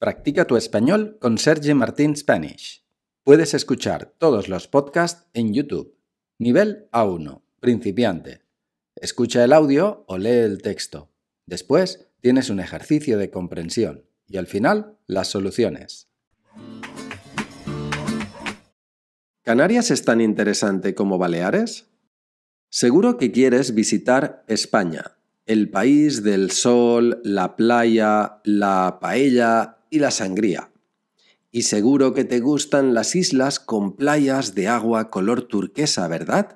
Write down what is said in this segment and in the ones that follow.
Practica tu español con Sergi Martín Spanish. Puedes escuchar todos los podcasts en YouTube. Nivel A1, principiante. Escucha el audio o lee el texto. Después tienes un ejercicio de comprensión y al final las soluciones. ¿Canarias es tan interesante como Baleares? Seguro que quieres visitar España el país del sol, la playa, la paella y la sangría. Y seguro que te gustan las islas con playas de agua color turquesa, ¿verdad?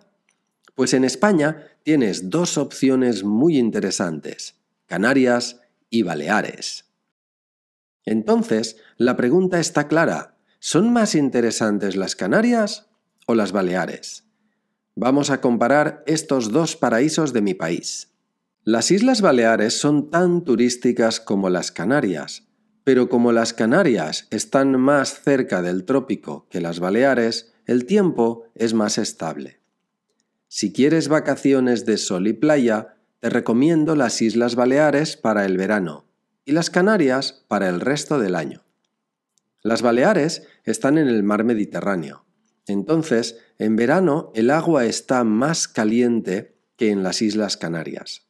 Pues en España tienes dos opciones muy interesantes, Canarias y Baleares. Entonces, la pregunta está clara, ¿son más interesantes las Canarias o las Baleares? Vamos a comparar estos dos paraísos de mi país. Las Islas Baleares son tan turísticas como las Canarias, pero como las Canarias están más cerca del trópico que las Baleares, el tiempo es más estable. Si quieres vacaciones de sol y playa, te recomiendo las Islas Baleares para el verano y las Canarias para el resto del año. Las Baleares están en el mar Mediterráneo, entonces en verano el agua está más caliente que en las Islas Canarias.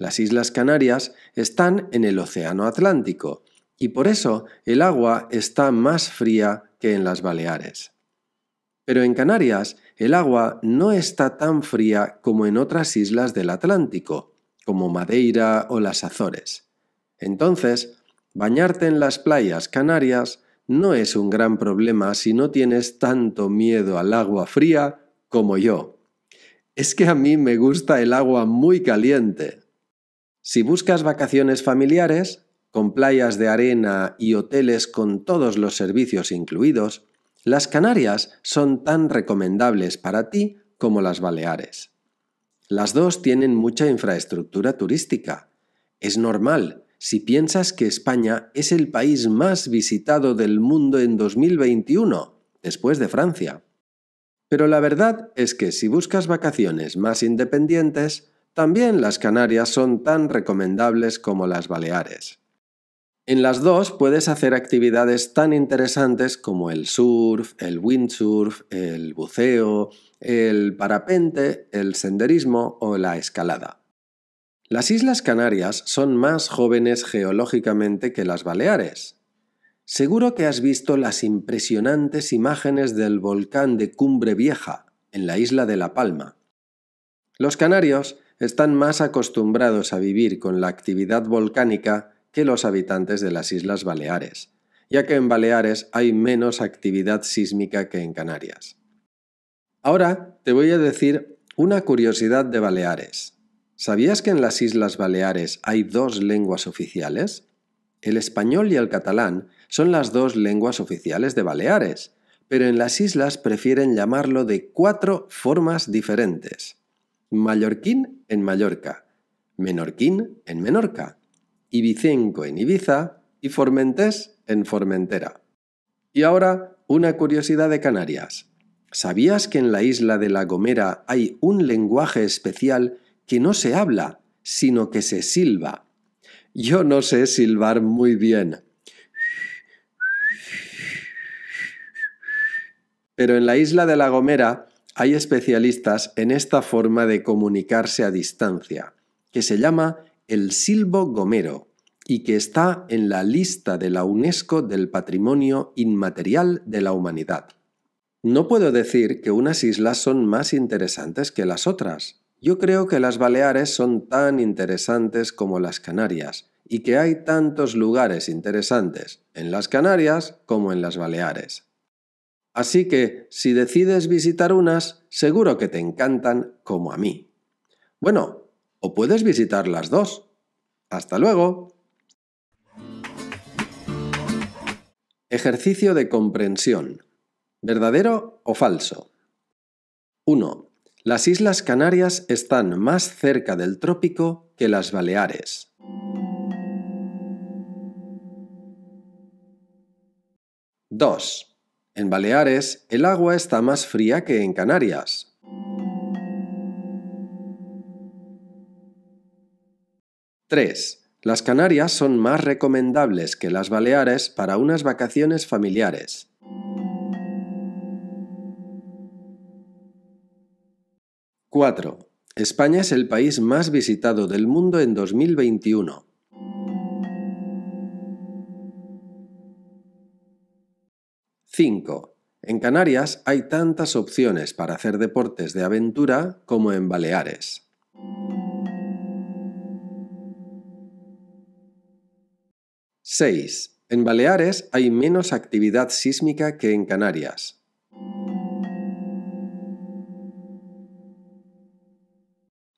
Las Islas Canarias están en el Océano Atlántico y por eso el agua está más fría que en las Baleares. Pero en Canarias el agua no está tan fría como en otras islas del Atlántico, como Madeira o las Azores. Entonces, bañarte en las playas canarias no es un gran problema si no tienes tanto miedo al agua fría como yo. Es que a mí me gusta el agua muy caliente. Si buscas vacaciones familiares, con playas de arena y hoteles con todos los servicios incluidos, las Canarias son tan recomendables para ti como las Baleares. Las dos tienen mucha infraestructura turística. Es normal si piensas que España es el país más visitado del mundo en 2021, después de Francia. Pero la verdad es que si buscas vacaciones más independientes, también las Canarias son tan recomendables como las Baleares. En las dos puedes hacer actividades tan interesantes como el surf, el windsurf, el buceo, el parapente, el senderismo o la escalada. Las Islas Canarias son más jóvenes geológicamente que las Baleares. Seguro que has visto las impresionantes imágenes del volcán de Cumbre Vieja, en la isla de La Palma. Los canarios están más acostumbrados a vivir con la actividad volcánica que los habitantes de las Islas Baleares, ya que en Baleares hay menos actividad sísmica que en Canarias. Ahora te voy a decir una curiosidad de Baleares. ¿Sabías que en las Islas Baleares hay dos lenguas oficiales? El español y el catalán son las dos lenguas oficiales de Baleares, pero en las islas prefieren llamarlo de cuatro formas diferentes mallorquín en Mallorca, menorquín en Menorca, ibicenco en Ibiza y formentés en Formentera. Y ahora una curiosidad de Canarias. ¿Sabías que en la isla de La Gomera hay un lenguaje especial que no se habla, sino que se silba? Yo no sé silbar muy bien. Pero en la isla de La Gomera hay especialistas en esta forma de comunicarse a distancia, que se llama el silbo gomero y que está en la lista de la UNESCO del Patrimonio Inmaterial de la Humanidad. No puedo decir que unas islas son más interesantes que las otras. Yo creo que las Baleares son tan interesantes como las Canarias, y que hay tantos lugares interesantes en las Canarias como en las Baleares. Así que si decides visitar unas, seguro que te encantan como a mí. Bueno, o puedes visitar las dos. Hasta luego. Ejercicio de comprensión. ¿Verdadero o falso? 1. Las Islas Canarias están más cerca del trópico que las Baleares. 2. En Baleares, el agua está más fría que en Canarias. ¡3! Las Canarias son más recomendables que las Baleares para unas vacaciones familiares. 4. España es el país más visitado del mundo en 2021. 5. En Canarias hay tantas opciones para hacer deportes de aventura como en Baleares. ¡6! En Baleares hay menos actividad sísmica que en Canarias.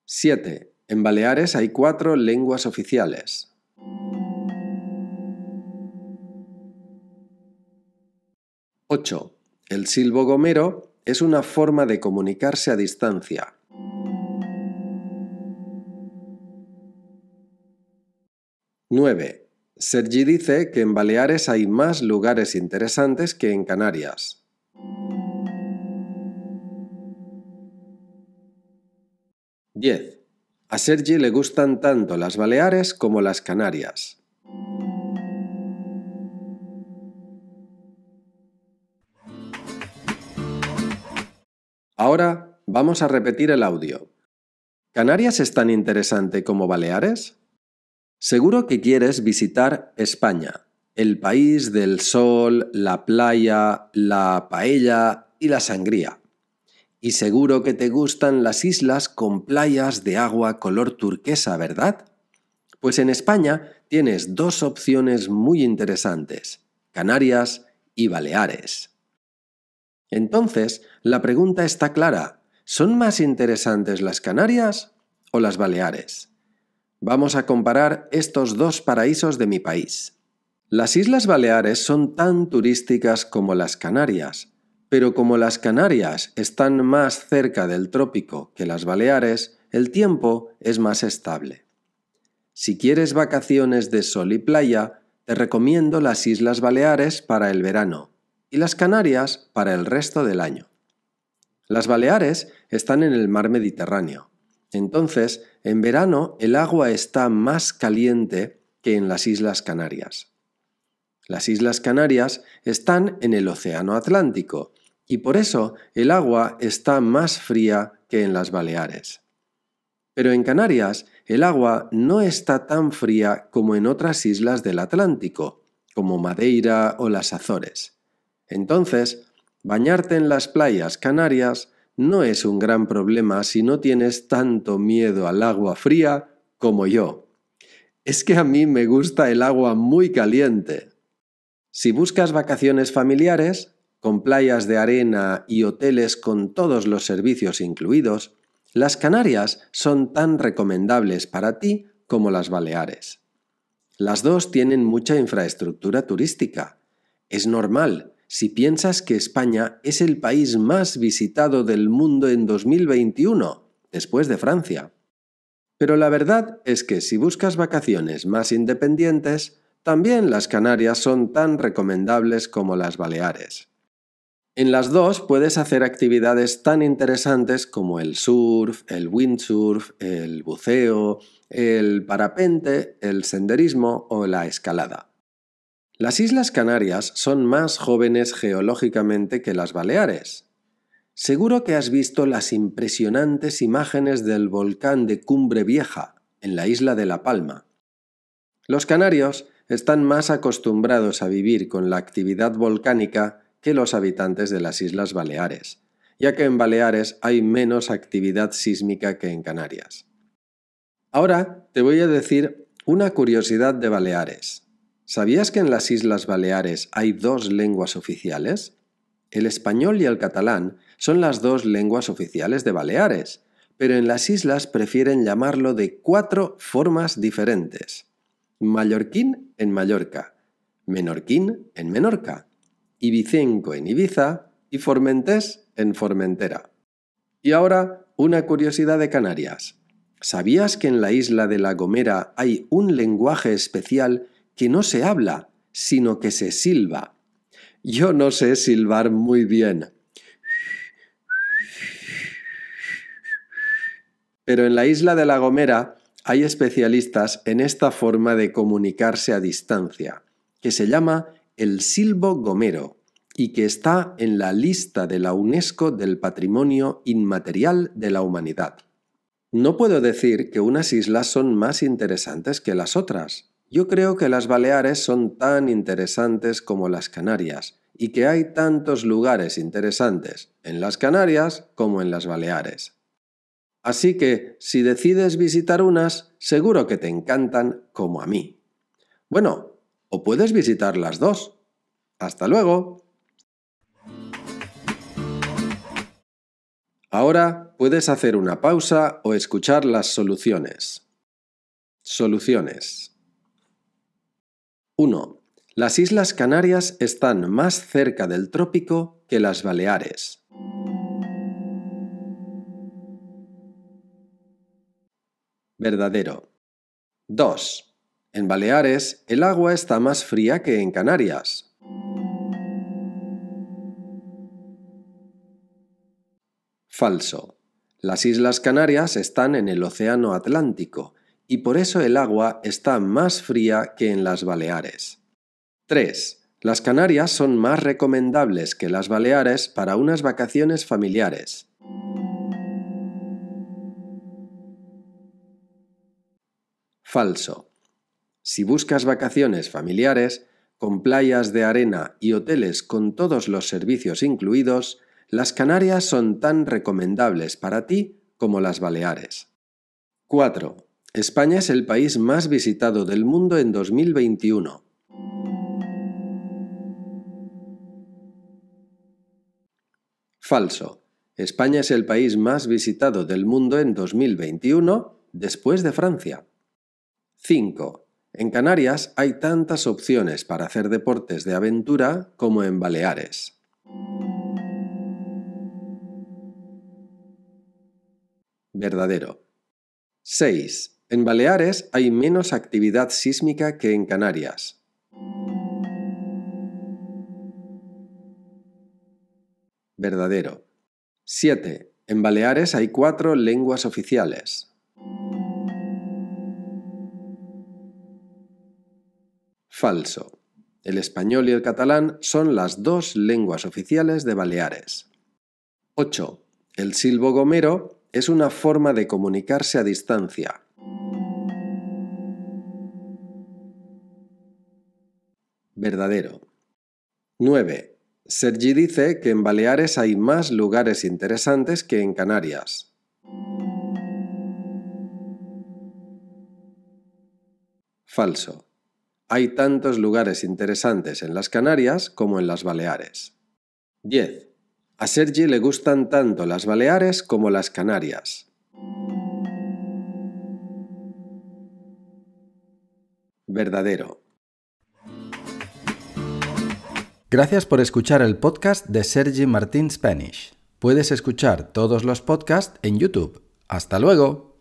7. En Baleares hay cuatro lenguas oficiales. 8. El silbo gomero es una forma de comunicarse a distancia. ¡9! Sergi dice que en Baleares hay más lugares interesantes que en Canarias. 10. A Sergi le gustan tanto las Baleares como las Canarias. Ahora vamos a repetir el audio. ¿Canarias es tan interesante como Baleares? Seguro que quieres visitar España, el país del sol, la playa, la paella y la sangría. Y seguro que te gustan las islas con playas de agua color turquesa, ¿verdad? Pues en España tienes dos opciones muy interesantes, Canarias y Baleares. Entonces, la pregunta está clara. ¿Son más interesantes las Canarias o las Baleares? Vamos a comparar estos dos paraísos de mi país. Las Islas Baleares son tan turísticas como las Canarias, pero como las Canarias están más cerca del trópico que las Baleares, el tiempo es más estable. Si quieres vacaciones de sol y playa, te recomiendo las Islas Baleares para el verano, y las Canarias para el resto del año. Las Baleares están en el mar Mediterráneo. Entonces, en verano el agua está más caliente que en las Islas Canarias. Las Islas Canarias están en el Océano Atlántico y por eso el agua está más fría que en las Baleares. Pero en Canarias el agua no está tan fría como en otras islas del Atlántico, como Madeira o las Azores. Entonces, bañarte en las playas canarias no es un gran problema si no tienes tanto miedo al agua fría como yo. Es que a mí me gusta el agua muy caliente. Si buscas vacaciones familiares, con playas de arena y hoteles con todos los servicios incluidos, las Canarias son tan recomendables para ti como las Baleares. Las dos tienen mucha infraestructura turística. Es normal si piensas que España es el país más visitado del mundo en 2021, después de Francia. Pero la verdad es que si buscas vacaciones más independientes, también las Canarias son tan recomendables como las Baleares. En las dos puedes hacer actividades tan interesantes como el surf, el windsurf, el buceo, el parapente, el senderismo o la escalada. Las Islas Canarias son más jóvenes geológicamente que las Baleares. Seguro que has visto las impresionantes imágenes del volcán de Cumbre Vieja, en la isla de La Palma. Los canarios están más acostumbrados a vivir con la actividad volcánica que los habitantes de las Islas Baleares, ya que en Baleares hay menos actividad sísmica que en Canarias. Ahora te voy a decir una curiosidad de Baleares. ¿Sabías que en las Islas Baleares hay dos lenguas oficiales? El español y el catalán son las dos lenguas oficiales de Baleares, pero en las islas prefieren llamarlo de cuatro formas diferentes. Mallorquín en Mallorca, menorquín en Menorca, ibicenco en Ibiza y formentés en Formentera. Y ahora, una curiosidad de Canarias. ¿Sabías que en la isla de La Gomera hay un lenguaje especial que no se habla, sino que se silba. Yo no sé silbar muy bien. Pero en la isla de La Gomera hay especialistas en esta forma de comunicarse a distancia, que se llama el silbo gomero y que está en la lista de la UNESCO del Patrimonio Inmaterial de la Humanidad. No puedo decir que unas islas son más interesantes que las otras, yo creo que las Baleares son tan interesantes como las Canarias y que hay tantos lugares interesantes en las Canarias como en las Baleares. Así que si decides visitar unas, seguro que te encantan como a mí. Bueno, o puedes visitar las dos. Hasta luego. Ahora puedes hacer una pausa o escuchar las soluciones. Soluciones. 1. Las Islas Canarias están más cerca del trópico que las Baleares. Verdadero. 2. En Baleares el agua está más fría que en Canarias. Falso. Las Islas Canarias están en el Océano Atlántico y por eso el agua está más fría que en las Baleares. 3. Las Canarias son más recomendables que las Baleares para unas vacaciones familiares. Falso. Si buscas vacaciones familiares, con playas de arena y hoteles con todos los servicios incluidos, las Canarias son tan recomendables para ti como las Baleares. 4. España es el país más visitado del mundo en 2021. Falso. España es el país más visitado del mundo en 2021 después de Francia. 5. En Canarias hay tantas opciones para hacer deportes de aventura como en Baleares. Verdadero. 6. En Baleares hay menos actividad sísmica que en Canarias. Verdadero. 7. En Baleares hay cuatro lenguas oficiales. Falso. El español y el catalán son las dos lenguas oficiales de Baleares. 8. El silbo gomero es una forma de comunicarse a distancia, verdadero. 9. Sergi dice que en Baleares hay más lugares interesantes que en Canarias. Falso. Hay tantos lugares interesantes en las Canarias como en las Baleares. 10. A Sergi le gustan tanto las Baleares como las Canarias. Verdadero. Gracias por escuchar el podcast de Sergi Martín Spanish. Puedes escuchar todos los podcasts en YouTube. ¡Hasta luego!